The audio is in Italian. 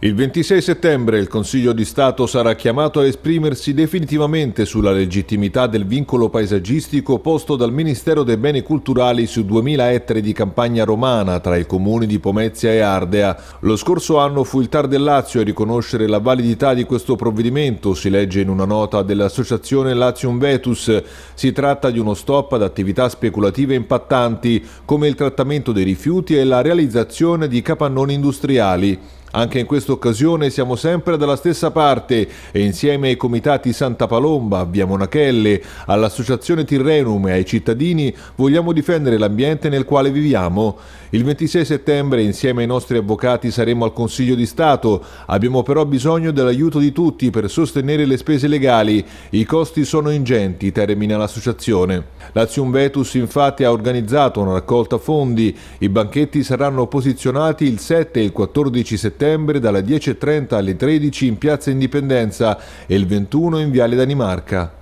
Il 26 settembre il Consiglio di Stato sarà chiamato a esprimersi definitivamente sulla legittimità del vincolo paesaggistico posto dal Ministero dei Beni Culturali su 2000 ettari di campagna romana tra i comuni di Pomezia e Ardea. Lo scorso anno fu il Tar del Lazio a riconoscere la validità di questo provvedimento, si legge in una nota dell'associazione Lazium Vetus. Si tratta di uno stop ad attività speculative impattanti come il trattamento dei rifiuti e la realizzazione di capannoni industriali. Anche in questa occasione siamo sempre dalla stessa parte e insieme ai comitati Santa Palomba, Via Monachelle, all'Associazione Tirrenum e ai cittadini vogliamo difendere l'ambiente nel quale viviamo. Il 26 settembre insieme ai nostri avvocati saremo al Consiglio di Stato. Abbiamo però bisogno dell'aiuto di tutti per sostenere le spese legali. I costi sono ingenti, termina l'associazione. L'Azium Vetus infatti ha organizzato una raccolta fondi. I banchetti saranno posizionati il 7 e il 14 settembre settembre dalle 10.30 alle 13 in Piazza Indipendenza e il 21 in Viale Danimarca.